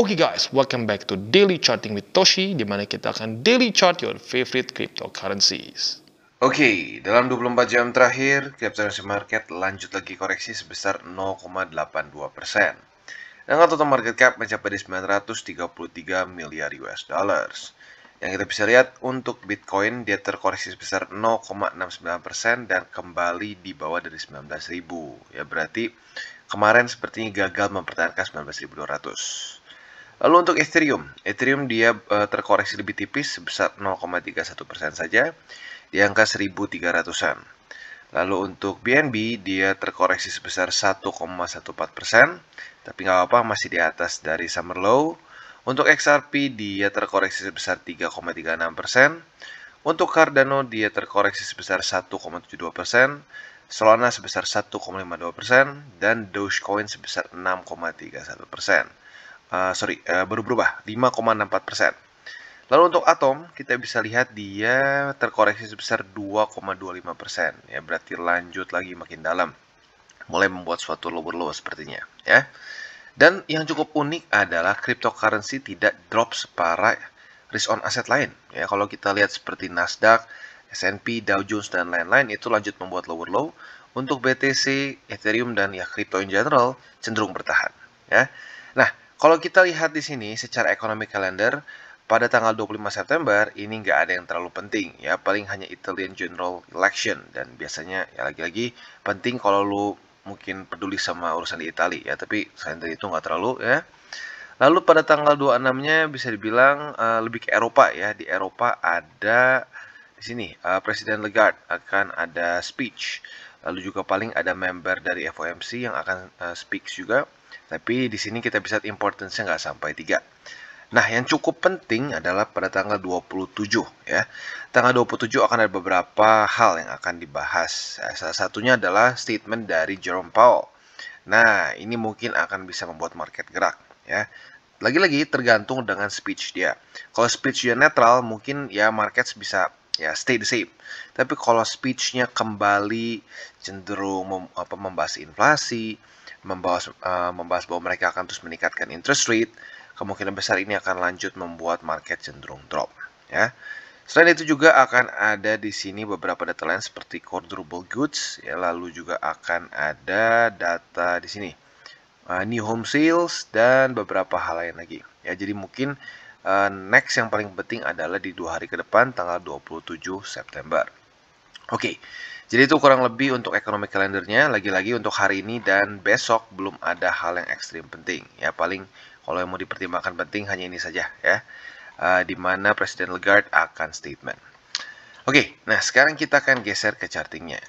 Oke okay guys, welcome back to Daily Charting with Toshi, di mana kita akan daily chart your favorite cryptocurrencies. Oke, okay, dalam 24 jam terakhir, cryptocurrency market lanjut lagi koreksi sebesar 0,82%. Dengan total market cap mencapai 933 miliar US dollars. Yang kita bisa lihat untuk Bitcoin dia terkoreksi sebesar 0,69% dan kembali di bawah dari 19.000. Ya berarti kemarin sepertinya gagal mempertahankan 19.200. Lalu untuk Ethereum, Ethereum dia uh, terkoreksi lebih tipis sebesar 0,31% persen saja di angka 1.300-an. Lalu untuk BNB dia terkoreksi sebesar 1,14%, persen, tapi nggak apa-apa masih di atas dari summer low. Untuk XRP dia terkoreksi sebesar 3,36%. persen. Untuk Cardano dia terkoreksi sebesar 1,72%, persen. Solana sebesar 1,52%, persen dan Dogecoin sebesar 6,31%. persen. Eh, sorry, uh, baru berubah 5,64%. Lalu untuk atom, kita bisa lihat dia terkoreksi sebesar 2,25%. Ya, berarti lanjut lagi makin dalam. Mulai membuat suatu lower low sepertinya. ya. Dan yang cukup unik adalah cryptocurrency tidak drop separah risk on asset lain. Ya, kalau kita lihat seperti Nasdaq, S&P, Dow Jones, dan lain-lain itu lanjut membuat lower low. Untuk BTC, Ethereum, dan ya crypto in general cenderung bertahan. Ya. Nah, kalau kita lihat di sini secara ekonomi kalender, pada tanggal 25 September ini nggak ada yang terlalu penting ya paling hanya Italian General Election dan biasanya ya lagi-lagi penting kalau lu mungkin peduli sama urusan di Italia ya tapi selain dari itu nggak terlalu ya lalu pada tanggal 26-nya bisa dibilang uh, lebih ke Eropa ya di Eropa ada di sini uh, eh, Presiden Legard akan ada speech lalu juga paling ada member dari FOMC yang akan uh, eh, speak juga tapi di sini kita bisa importance-nya nggak sampai 3. Nah, yang cukup penting adalah pada tanggal 27 ya. Tanggal 27 akan ada beberapa hal yang akan dibahas. Eh, salah satunya adalah statement dari Jerome Powell. Nah, ini mungkin akan bisa membuat market gerak ya. Lagi-lagi tergantung dengan speech dia. Kalau speech dia netral, mungkin ya market bisa ya stay the same. Tapi kalau speechnya kembali cenderung mem, apa, membahas inflasi, membahas uh, membahas bahwa mereka akan terus meningkatkan interest rate, kemungkinan besar ini akan lanjut membuat market cenderung drop, ya. Selain itu juga akan ada di sini beberapa data lain seperti core durable goods, ya, lalu juga akan ada data di sini uh, new home sales dan beberapa hal lain lagi. Ya, jadi mungkin Eh, next yang paling penting adalah di dua hari ke depan tanggal 27 September. Oke, okay, jadi itu kurang lebih untuk ekonomi kalendernya. Lagi-lagi untuk hari ini dan besok belum ada hal yang ekstrim penting. Ya paling kalau yang mau dipertimbangkan penting hanya ini saja ya. Uh, di mana Presiden Lagarde akan statement. Oke, okay, nah sekarang kita akan geser ke chartingnya.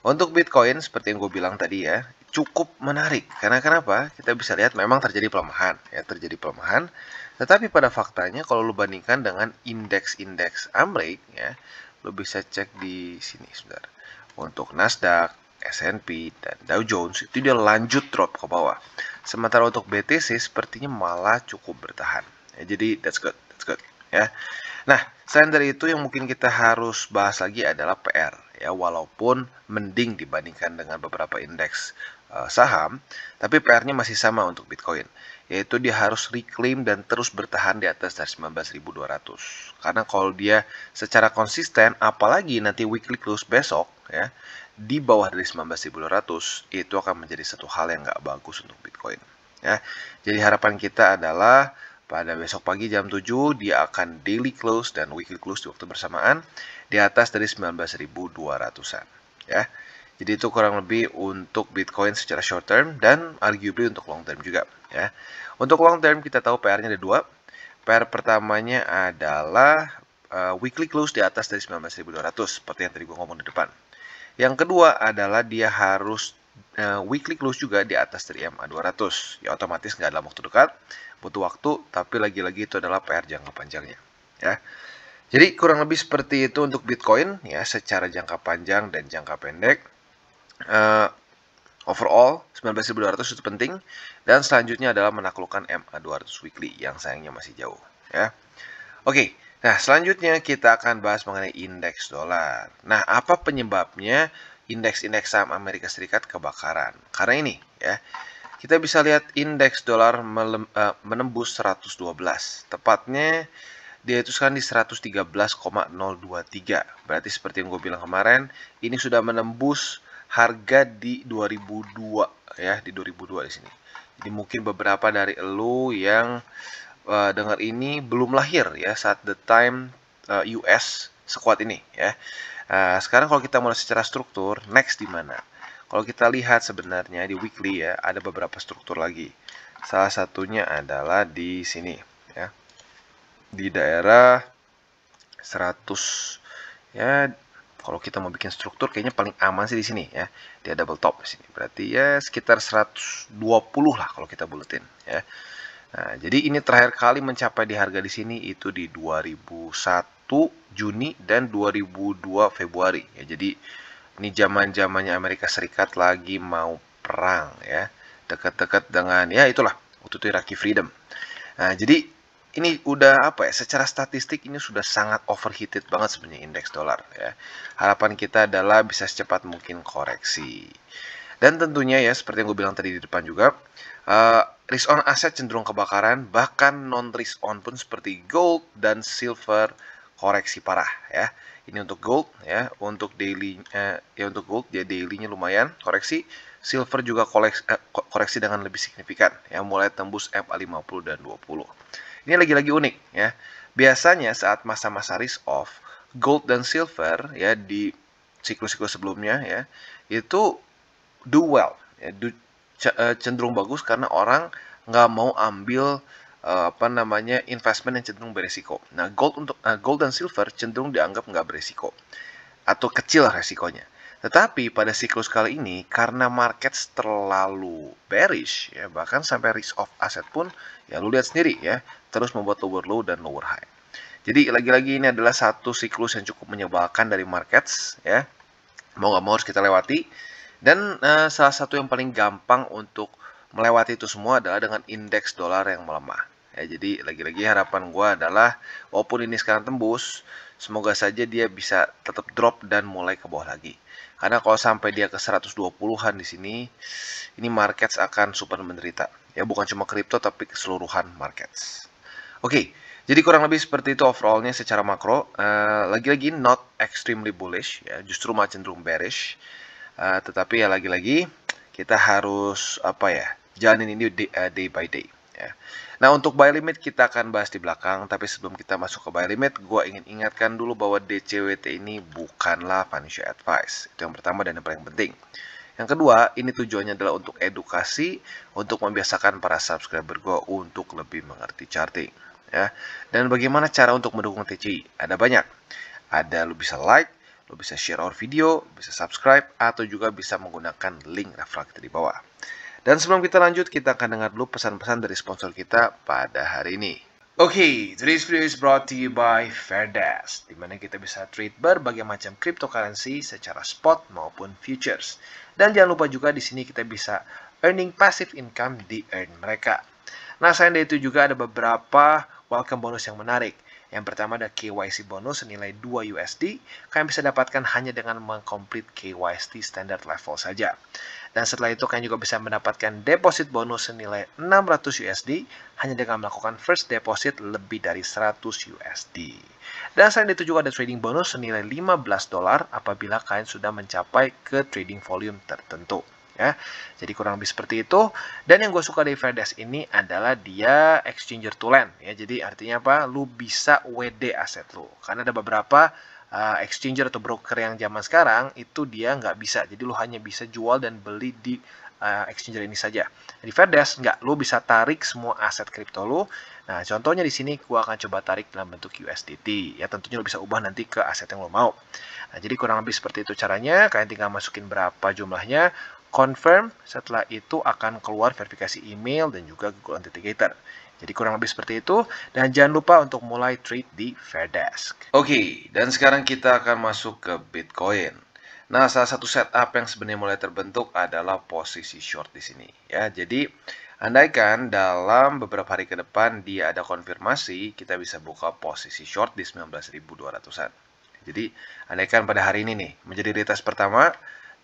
Untuk Bitcoin, seperti yang gue bilang tadi ya, cukup menarik. Karena kenapa? Kita bisa lihat memang terjadi pelemahan. ya Terjadi pelemahan tetapi pada faktanya kalau lu bandingkan dengan indeks-indeks Amrik ya, lu bisa cek di sini sebentar. Untuk Nasdaq, S&P dan Dow Jones itu dia lanjut drop ke bawah. Sementara untuk BTC sepertinya malah cukup bertahan. Ya, jadi that's good, that's good ya. Nah, selain dari itu yang mungkin kita harus bahas lagi adalah PR ya walaupun mending dibandingkan dengan beberapa indeks uh, saham, tapi PR-nya masih sama untuk Bitcoin, yaitu dia harus reclaim dan terus bertahan di atas dari 19.200. Karena kalau dia secara konsisten, apalagi nanti weekly close besok, ya di bawah dari 19.200 itu akan menjadi satu hal yang nggak bagus untuk Bitcoin. Ya, jadi harapan kita adalah pada besok pagi jam 7 dia akan daily close dan weekly close di waktu bersamaan di atas dari 19.200-an ya. Jadi itu kurang lebih untuk Bitcoin secara short term dan arguably untuk long term juga ya. Untuk long term kita tahu PR-nya ada dua. PR pertamanya adalah uh, weekly close di atas dari 19.200 seperti yang tadi gua ngomong di depan. Yang kedua adalah dia harus uh, weekly close juga di atas dari MA 200. Ya otomatis nggak dalam waktu dekat, butuh waktu, tapi lagi-lagi itu adalah PR jangka panjangnya. Ya. Jadi kurang lebih seperti itu untuk Bitcoin ya secara jangka panjang dan jangka pendek. Uh, overall 19.200 itu penting dan selanjutnya adalah menaklukkan MA 200 weekly yang sayangnya masih jauh ya. Oke, nah selanjutnya kita akan bahas mengenai indeks dolar. Nah, apa penyebabnya indeks-indeks saham Amerika Serikat kebakaran. Karena ini ya, kita bisa lihat indeks dolar eh, menembus 112. Tepatnya dia itu sekarang di 113,023. Berarti seperti yang gue bilang kemarin, ini sudah menembus harga di 2002 ya, di 2002 di sini. Jadi mungkin beberapa dari lo yang uh, dengar ini belum lahir ya saat the time uh, eh, US sekuat ini ya. Eh, sekarang kalau kita mulai secara struktur, next di mana? Kalau kita lihat sebenarnya di weekly ya, ada beberapa struktur lagi. Salah satunya adalah di sini ya. Di daerah 100 ya kalau kita mau bikin struktur kayaknya paling aman sih di sini ya dia double top di sini berarti ya sekitar 120 lah kalau kita buletin ya nah jadi ini terakhir kali mencapai di harga di sini itu di 2001 Juni dan 2002 Februari ya jadi ini zaman zamannya Amerika Serikat lagi mau perang ya dekat-dekat dengan ya itulah waktu itu Iraqi Freedom nah jadi ini udah apa ya secara statistik ini sudah sangat overheated banget sebenarnya indeks dolar ya harapan kita adalah bisa secepat mungkin koreksi dan tentunya ya seperti yang gue bilang tadi di depan juga uh, risk on asset cenderung kebakaran bahkan non risk on pun seperti gold dan silver koreksi parah ya. Ini untuk gold ya, untuk daily eh, ya untuk gold dia ya, dailynya lumayan koreksi. Silver juga koleks, eh, koreksi dengan lebih signifikan ya, mulai tembus MA50 dan 20. Ini lagi-lagi unik ya. Biasanya saat masa-masa risk off, gold dan silver ya di siklus-siklus sebelumnya ya, itu do well ya, do, eh, cenderung bagus karena orang nggak mau ambil uh, apa namanya investment yang cenderung beresiko. Nah, gold untuk uh, gold dan silver cenderung dianggap nggak beresiko atau kecil resikonya. Tetapi pada siklus kali ini karena market terlalu bearish ya bahkan sampai risk of asset pun ya lu lihat sendiri ya terus membuat lower low dan lower high. Jadi lagi-lagi ini adalah satu siklus yang cukup menyebalkan dari market ya. Mau nggak mau harus kita lewati. Dan uh, salah satu yang paling gampang untuk melewati itu semua adalah dengan indeks dolar yang melemah. Ya, jadi lagi-lagi harapan gue adalah walaupun ini sekarang tembus, semoga saja dia bisa tetap drop dan mulai ke bawah lagi. Karena kalau sampai dia ke 120-an di sini, ini markets akan super menderita. Ya bukan cuma kripto tapi keseluruhan markets. Oke, okay, jadi kurang lebih seperti itu overallnya secara makro. Eh, lagi-lagi uh, not extremely bullish, ya justru macam cenderung bearish. Uh, tetapi ya lagi-lagi kita harus apa ya jalanin ini day, uh, day by day. Ya. Nah untuk buy limit kita akan bahas di belakang, tapi sebelum kita masuk ke buy limit, gue ingin ingatkan dulu bahwa DCWT ini bukanlah financial advice. Itu yang pertama dan yang paling penting. Yang kedua, ini tujuannya adalah untuk edukasi, untuk membiasakan para subscriber gue untuk lebih mengerti charting. Ya. Dan bagaimana cara untuk mendukung TCI? Ada banyak. Ada lo bisa like, lo bisa share our video, bisa subscribe, atau juga bisa menggunakan link referral kita di bawah. Dan sebelum kita lanjut, kita akan dengar dulu pesan-pesan dari sponsor kita pada hari ini. Oke, okay, today's video is brought to you by Fairdesk, di mana kita bisa trade berbagai macam cryptocurrency secara spot maupun futures. Dan jangan lupa juga di sini kita bisa earning passive income di earn mereka. Nah, selain itu juga ada beberapa welcome bonus yang menarik. Yang pertama ada KYC bonus senilai 2 USD, kalian bisa dapatkan hanya dengan mengkomplit KYC standard level saja. Dan setelah itu kalian juga bisa mendapatkan deposit bonus senilai 600 USD hanya dengan melakukan first deposit lebih dari 100 USD. Dan selain itu juga ada trading bonus senilai 15 dolar apabila kalian sudah mencapai ke trading volume tertentu ya. Jadi kurang lebih seperti itu. Dan yang gue suka dari Verdesk ini adalah dia exchanger to land ya. Jadi artinya apa? Lu bisa WD aset lu. Karena ada beberapa uh, exchanger atau broker yang zaman sekarang itu dia nggak bisa. Jadi lu hanya bisa jual dan beli di uh, exchanger ini saja. Di Verdesk nggak, lu bisa tarik semua aset kripto lu. Nah, contohnya di sini gue akan coba tarik dalam bentuk USDT. Ya, tentunya lu bisa ubah nanti ke aset yang lu mau. Nah, jadi kurang lebih seperti itu caranya. Kalian tinggal masukin berapa jumlahnya, confirm, setelah itu akan keluar verifikasi email dan juga Google Authenticator. Jadi kurang lebih seperti itu, dan jangan lupa untuk mulai trade di Fairdesk. Oke, okay, dan sekarang kita akan masuk ke Bitcoin. Nah, salah satu setup yang sebenarnya mulai terbentuk adalah posisi short di sini. ya. Jadi, andaikan dalam beberapa hari ke depan dia ada konfirmasi, kita bisa buka posisi short di 19.200-an. Jadi, andaikan pada hari ini nih, menjadi retest pertama,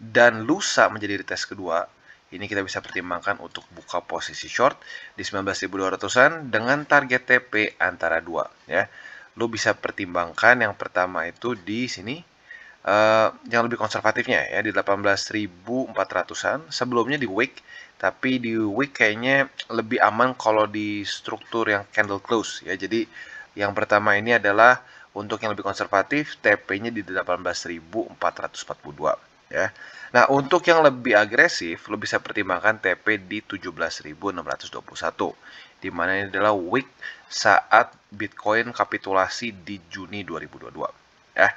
dan lusa menjadi retest kedua, ini kita bisa pertimbangkan untuk buka posisi short di 19.200-an dengan target TP antara dua ya. Lu bisa pertimbangkan yang pertama itu di sini uh, yang lebih konservatifnya ya di 18.400-an sebelumnya di week tapi di week kayaknya lebih aman kalau di struktur yang candle close ya. Jadi yang pertama ini adalah untuk yang lebih konservatif TP-nya di 18.442 ya. Nah, untuk yang lebih agresif, lo bisa pertimbangkan TP di 17.621, di mana ini adalah week saat Bitcoin kapitulasi di Juni 2022. Ya.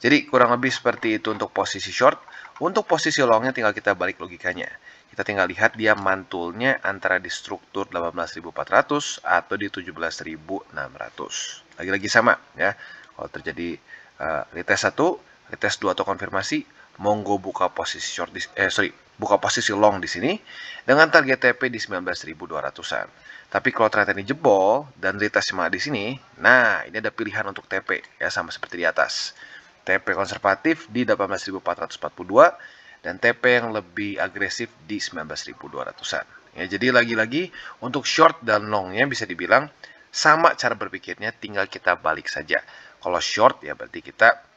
Jadi, kurang lebih seperti itu untuk posisi short. Untuk posisi longnya tinggal kita balik logikanya. Kita tinggal lihat dia mantulnya antara di struktur 18.400 atau di 17.600. Lagi-lagi sama ya. Kalau terjadi uh, retest 1, retest 2 atau konfirmasi, monggo buka posisi short di, eh sorry, buka posisi long di sini dengan target TP di 19.200-an. Tapi kalau ternyata ini jebol dan retest cuma di sini, nah ini ada pilihan untuk TP ya sama seperti di atas. TP konservatif di 18.442 dan TP yang lebih agresif di 19.200-an. Ya, jadi lagi-lagi untuk short dan longnya bisa dibilang sama cara berpikirnya tinggal kita balik saja. Kalau short ya berarti kita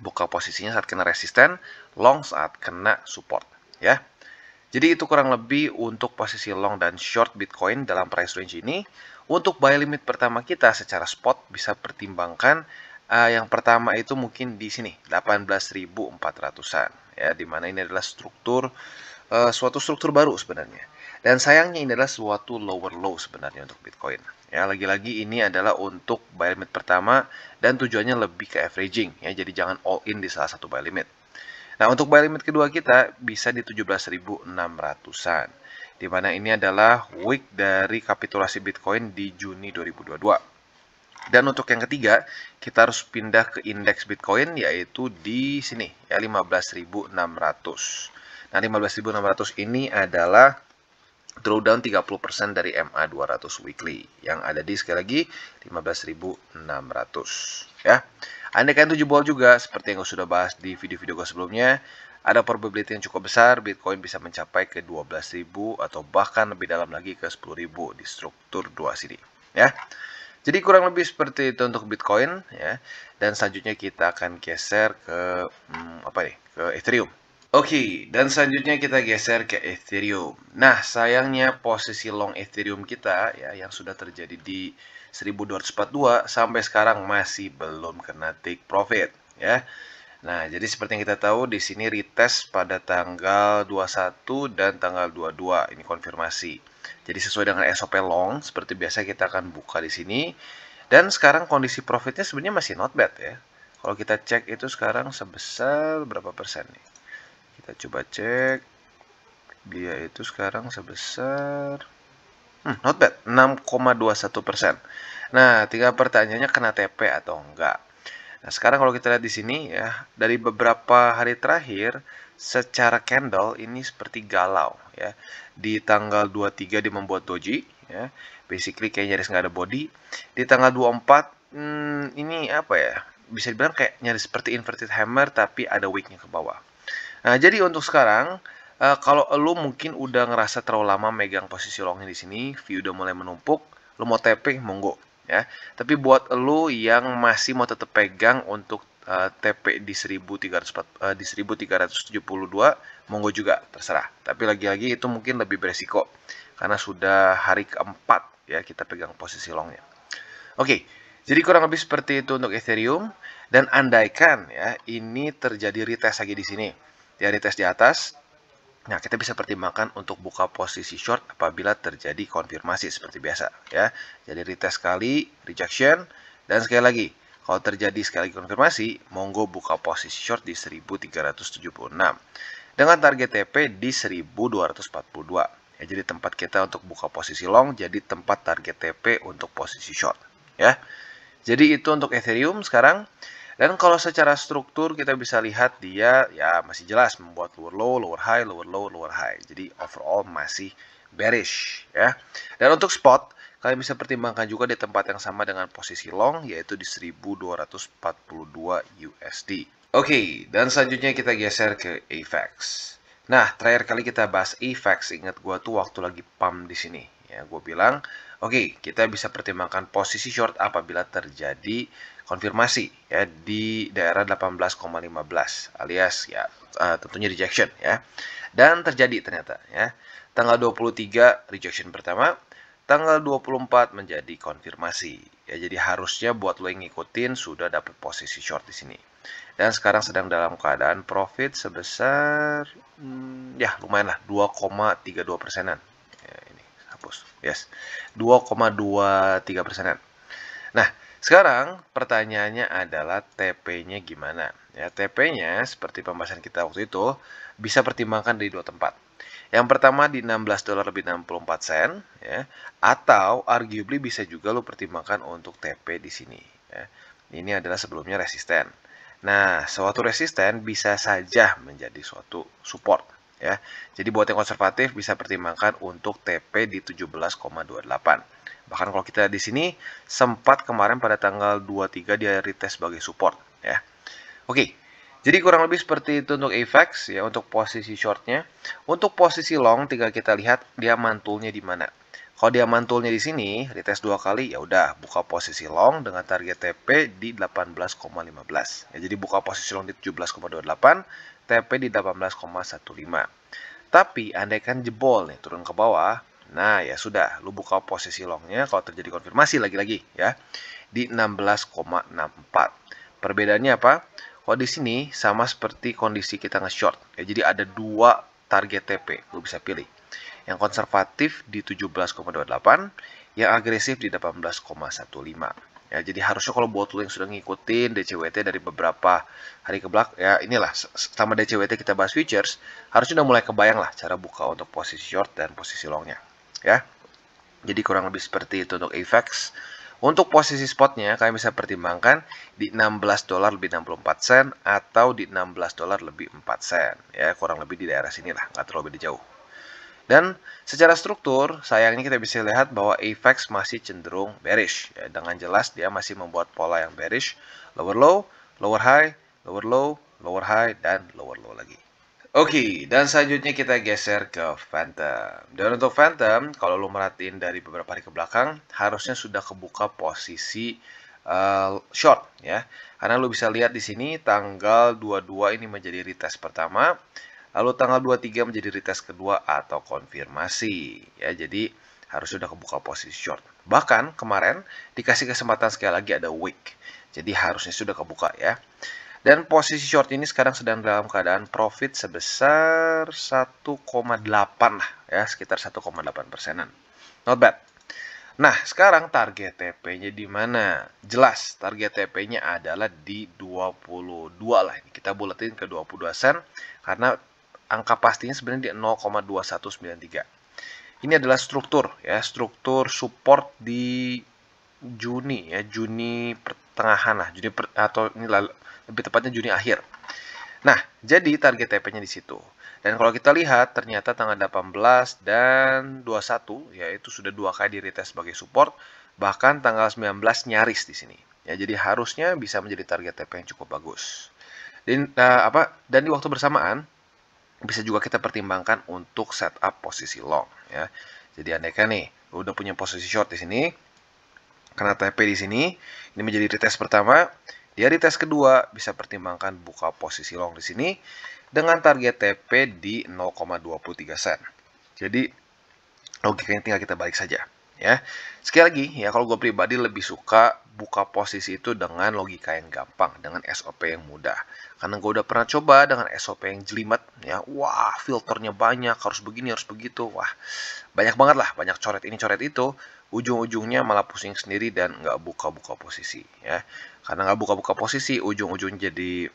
buka posisinya saat kena resisten, long saat kena support, ya. Jadi itu kurang lebih untuk posisi long dan short Bitcoin dalam price range ini. Untuk buy limit pertama kita secara spot bisa pertimbangkan uh, yang pertama itu mungkin di sini 18.400-an ya di mana ini adalah struktur uh, suatu struktur baru sebenarnya dan sayangnya ini adalah suatu lower low sebenarnya untuk Bitcoin. Ya, lagi-lagi ini adalah untuk buy limit pertama dan tujuannya lebih ke averaging ya. Jadi jangan all in di salah satu buy limit. Nah, untuk buy limit kedua kita bisa di 17.600-an. Di mana ini adalah week dari kapitulasi Bitcoin di Juni 2022. Dan untuk yang ketiga, kita harus pindah ke indeks Bitcoin yaitu di sini ya 15.600. Nah, 15.600 ini adalah drawdown 30% dari MA200 weekly yang ada di sekali lagi 15.600 ya. Anda Andaikan tujuh ball juga seperti yang sudah bahas di video-video gue sebelumnya, ada probability yang cukup besar Bitcoin bisa mencapai ke 12.000 atau bahkan lebih dalam lagi ke 10.000 di struktur 2 sini ya. Jadi kurang lebih seperti itu untuk Bitcoin ya. Dan selanjutnya kita akan geser ke hmm, apa nih? Ke Ethereum Oke, dan selanjutnya kita geser ke Ethereum. Nah, sayangnya posisi long Ethereum kita ya yang sudah terjadi di 1242 sampai sekarang masih belum kena take profit ya. Nah, jadi seperti yang kita tahu di sini retest pada tanggal 21 dan tanggal 22 ini konfirmasi. Jadi sesuai dengan SOP long seperti biasa kita akan buka di sini dan sekarang kondisi profitnya sebenarnya masih not bad ya. Kalau kita cek itu sekarang sebesar berapa persen nih? kita coba cek dia itu sekarang sebesar hmm, not bad 6,21 persen nah tiga pertanyaannya kena TP atau enggak nah sekarang kalau kita lihat di sini ya dari beberapa hari terakhir secara candle ini seperti galau ya di tanggal 23 dia membuat doji ya basically kayak nyaris nggak ada body di tanggal 24 hmm, ini apa ya bisa dibilang kayak nyaris seperti inverted hammer tapi ada wicknya ke bawah Nah, jadi untuk sekarang uh, kalau lo mungkin udah ngerasa terlalu lama megang posisi longnya di sini, view udah mulai menumpuk, lo mau tapping monggo ya. Tapi buat lo yang masih mau tetap pegang untuk uh, eh, TP di 1300 uh, eh, di 1372 monggo juga terserah. Tapi lagi-lagi itu mungkin lebih beresiko karena sudah hari keempat ya kita pegang posisi longnya. Oke, okay, jadi kurang lebih seperti itu untuk Ethereum dan andaikan ya ini terjadi retest lagi di sini tes di atas, Nah, kita bisa pertimbangkan untuk buka posisi short apabila terjadi konfirmasi seperti biasa ya. Jadi retest sekali, rejection dan sekali lagi. Kalau terjadi sekali lagi konfirmasi, monggo buka posisi short di 1376 dengan target TP di 1242. Ya, jadi tempat kita untuk buka posisi long jadi tempat target TP untuk posisi short ya. Jadi itu untuk Ethereum sekarang. Dan kalau secara struktur kita bisa lihat dia ya masih jelas membuat lower low, lower high, lower low, lower high. Jadi overall masih bearish ya. Dan untuk spot kalian bisa pertimbangkan juga di tempat yang sama dengan posisi long yaitu di 1242 USD. Oke, okay, dan selanjutnya kita geser ke AVAX. Nah, terakhir kali kita bahas AVAX, ingat gua tuh waktu lagi pump di sini ya, gua bilang Oke, okay, kita bisa pertimbangkan posisi short apabila terjadi konfirmasi ya di daerah 18,15 alias ya uh, tentunya rejection ya. Dan terjadi ternyata ya. Tanggal 23 rejection pertama, tanggal 24 menjadi konfirmasi. Ya, jadi harusnya buat lo yang ngikutin sudah dapat posisi short di sini. Dan sekarang sedang dalam keadaan profit sebesar hmm, ya lumayan lah 2,32 persenan. Ya, ini hapus. Yes. 2,23 persenan. Nah, sekarang pertanyaannya adalah TP-nya gimana? Ya, TP-nya seperti pembahasan kita waktu itu bisa pertimbangkan di dua tempat. Yang pertama di 16 dolar lebih 64 sen, ya, atau arguably bisa juga lo pertimbangkan untuk TP di sini. Ya. Ini adalah sebelumnya resisten. Nah, suatu resisten bisa saja menjadi suatu support. Ya. Jadi buat yang konservatif bisa pertimbangkan untuk TP di 17,28. Bahkan kalau kita di sini sempat kemarin pada tanggal 23 dia retest sebagai support ya. Oke. Jadi kurang lebih seperti itu untuk efek ya untuk posisi shortnya. Untuk posisi long tinggal kita lihat dia mantulnya di mana. Kalau dia mantulnya di sini, retest dua kali, ya udah buka posisi long dengan target TP di 18,15. Ya, jadi buka posisi long di 17,28, TP di 18,15. Tapi andaikan jebol nih turun ke bawah, Nah, ya sudah, lu buka posisi longnya kalau terjadi konfirmasi lagi-lagi ya di 16,64. Perbedaannya apa? Kalau di sini sama seperti kondisi kita nge-short. Ya, jadi ada dua target TP, lu bisa pilih. Yang konservatif di 17,28, yang agresif di 18,15. Ya, jadi harusnya kalau buat lu yang sudah ngikutin DCWT dari beberapa hari ke belak, ya inilah sama DCWT kita bahas futures, harusnya udah mulai kebayang lah cara buka untuk posisi short dan posisi longnya ya. Jadi kurang lebih seperti itu untuk efek. Untuk posisi spotnya kalian bisa pertimbangkan di 16 dolar lebih 64 sen atau di 16 dolar lebih 4 sen ya kurang lebih di daerah sini lah nggak terlalu beda jauh. Dan secara struktur, sayangnya kita bisa lihat bahwa efek masih cenderung bearish. Ya, dengan jelas dia masih membuat pola yang bearish. Lower low, lower high, lower low, lower high, dan lower low lagi. Oke, dan selanjutnya kita geser ke Phantom. Dan untuk Phantom, kalau lo merhatiin dari beberapa hari ke belakang, harusnya sudah kebuka posisi uh, short ya. Karena lo bisa lihat di sini tanggal 22 ini menjadi retest pertama, lalu tanggal 23 menjadi retest kedua atau konfirmasi ya. Jadi harus sudah kebuka posisi short. Bahkan kemarin dikasih kesempatan sekali lagi ada week. Jadi harusnya sudah kebuka ya. Dan posisi short ini sekarang sedang dalam keadaan profit sebesar 1,8 lah ya, sekitar 1,8 persenan. Not bad. Nah, sekarang target TP-nya di mana? Jelas, target TP-nya adalah di 22 lah. Kita buletin ke 22 sen karena angka pastinya sebenarnya di 0,2193. Ini adalah struktur ya, struktur support di Juni ya, Juni pertengahan lah, Juni per, atau ini lebih tepatnya Juni akhir. Nah, jadi target TP-nya di situ. Dan kalau kita lihat, ternyata tanggal 18 dan 21, yaitu sudah dua kali di sebagai support, bahkan tanggal 19 nyaris di sini. Ya, jadi harusnya bisa menjadi target TP yang cukup bagus. Dan, uh, apa, dan di waktu bersamaan, bisa juga kita pertimbangkan untuk setup posisi long. Ya. Jadi andaikan nih, udah punya posisi short di sini, karena TP di sini ini menjadi retest pertama. Di hari tes kedua bisa pertimbangkan buka posisi long di sini dengan target TP di 0,23 sen. Jadi logikanya tinggal kita balik saja ya. Sekali lagi ya kalau gue pribadi lebih suka buka posisi itu dengan logika yang gampang, dengan SOP yang mudah. Karena gue udah pernah coba dengan SOP yang jelimet, ya, wah filternya banyak, harus begini, harus begitu, wah banyak banget lah, banyak coret ini, coret itu ujung-ujungnya malah pusing sendiri dan nggak buka-buka posisi ya karena nggak buka-buka posisi ujung-ujung jadi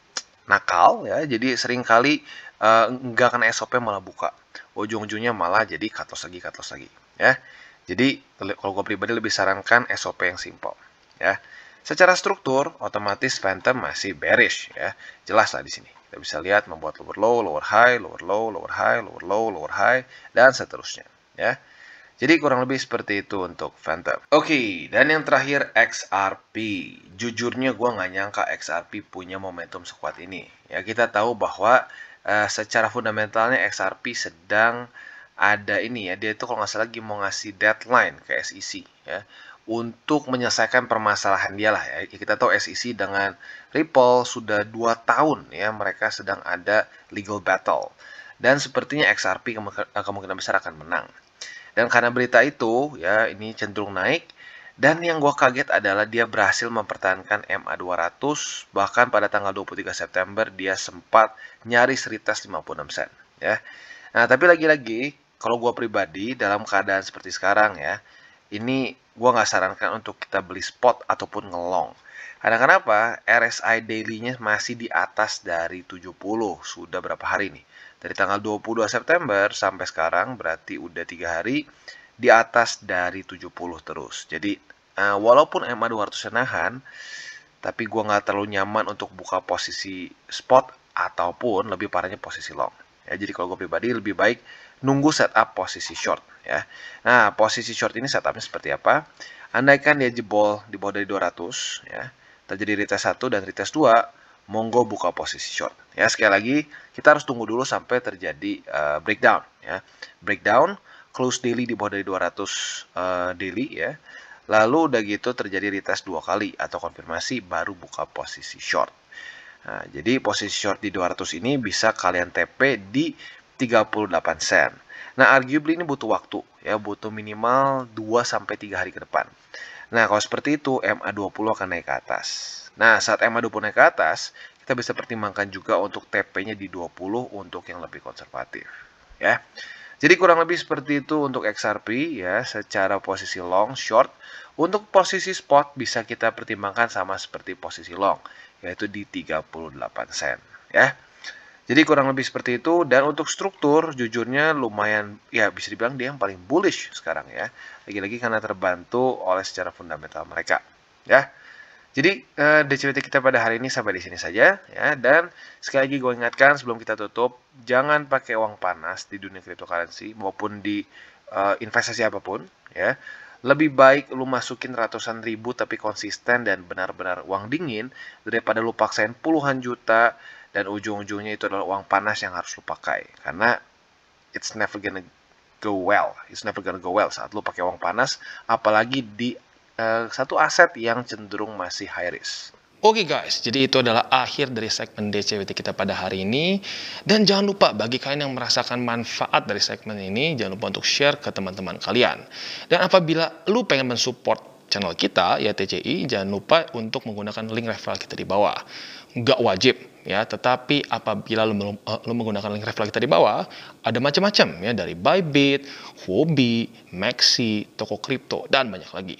nakal ya jadi seringkali eh, nggak uh, akan SOP malah buka ujung-ujungnya malah jadi katos lagi katos lagi ya jadi kalau gue pribadi lebih sarankan SOP yang simple ya secara struktur otomatis phantom masih bearish ya jelas lah di sini kita bisa lihat membuat lower low lower high lower low lower high lower low lower high dan seterusnya ya jadi kurang lebih seperti itu untuk Phantom. Oke, okay, dan yang terakhir XRP. Jujurnya gue nggak nyangka XRP punya momentum sekuat ini. Ya kita tahu bahwa uh, secara fundamentalnya XRP sedang ada ini ya, dia itu kalau nggak salah lagi mau ngasih deadline ke SEC ya untuk menyelesaikan permasalahan dia lah ya. Kita tahu SEC dengan Ripple sudah 2 tahun ya mereka sedang ada legal battle. Dan sepertinya XRP eh, kemungkinan besar akan menang. Dan karena berita itu, ya ini cenderung naik. Dan yang gue kaget adalah dia berhasil mempertahankan MA200, bahkan pada tanggal 23 September dia sempat nyaris retest 56 sen. Ya. Nah, tapi lagi-lagi, kalau gue pribadi dalam keadaan seperti sekarang ya, ini gue nggak sarankan untuk kita beli spot ataupun ngelong. Karena kenapa? RSI daily-nya masih di atas dari 70, sudah berapa hari nih? Dari tanggal 22 September sampai sekarang berarti udah tiga hari di atas dari 70 terus. Jadi uh, walaupun MA 200 senahan, tapi gue nggak terlalu nyaman untuk buka posisi spot ataupun lebih parahnya posisi long. Ya, jadi kalau gue pribadi lebih baik nunggu setup posisi short ya. Nah, posisi short ini setupnya seperti apa? Andaikan dia jebol di bawah dari 200 ya, terjadi retest 1 dan retest 2, monggo buka posisi short. Ya, sekali lagi kita harus tunggu dulu sampai terjadi uh, breakdown ya. Breakdown close daily di bawah dari 200 uh, eh, daily ya. Lalu udah gitu terjadi retest dua kali atau konfirmasi baru buka posisi short. Nah, jadi posisi short di 200 ini bisa kalian TP di 38 sen. Nah, arguably ini butuh waktu ya, butuh minimal 2 sampai 3 hari ke depan. Nah, kalau seperti itu MA20 akan naik ke atas. Nah, saat ma 20 naik ke atas, kita bisa pertimbangkan juga untuk TP-nya di 20 untuk yang lebih konservatif. ya. Jadi kurang lebih seperti itu untuk XRP ya, secara posisi long, short. Untuk posisi spot bisa kita pertimbangkan sama seperti posisi long, yaitu di 38 sen ya. Jadi kurang lebih seperti itu dan untuk struktur jujurnya lumayan ya bisa dibilang dia yang paling bullish sekarang ya. Lagi-lagi karena terbantu oleh secara fundamental mereka ya. Jadi uh, eh, DCWT kita pada hari ini sampai di sini saja ya dan sekali lagi gue ingatkan sebelum kita tutup jangan pakai uang panas di dunia cryptocurrency maupun di uh, investasi apapun ya. Lebih baik lu masukin ratusan ribu tapi konsisten dan benar-benar uang dingin daripada lu paksain puluhan juta dan ujung-ujungnya itu adalah uang panas yang harus lu pakai karena it's never gonna go well. It's never gonna go well saat lu pakai uang panas, apalagi di Eh, satu aset yang cenderung masih high risk. Oke okay guys, jadi itu adalah akhir dari segmen DCWT kita pada hari ini. Dan jangan lupa bagi kalian yang merasakan manfaat dari segmen ini, jangan lupa untuk share ke teman-teman kalian. Dan apabila lu pengen mensupport channel kita, ya TCI, jangan lupa untuk menggunakan link referral kita di bawah. Nggak wajib, ya tetapi apabila lu, eh, lu menggunakan link referral kita di bawah ada macam-macam ya dari Bybit, Huobi, Maxi, toko kripto dan banyak lagi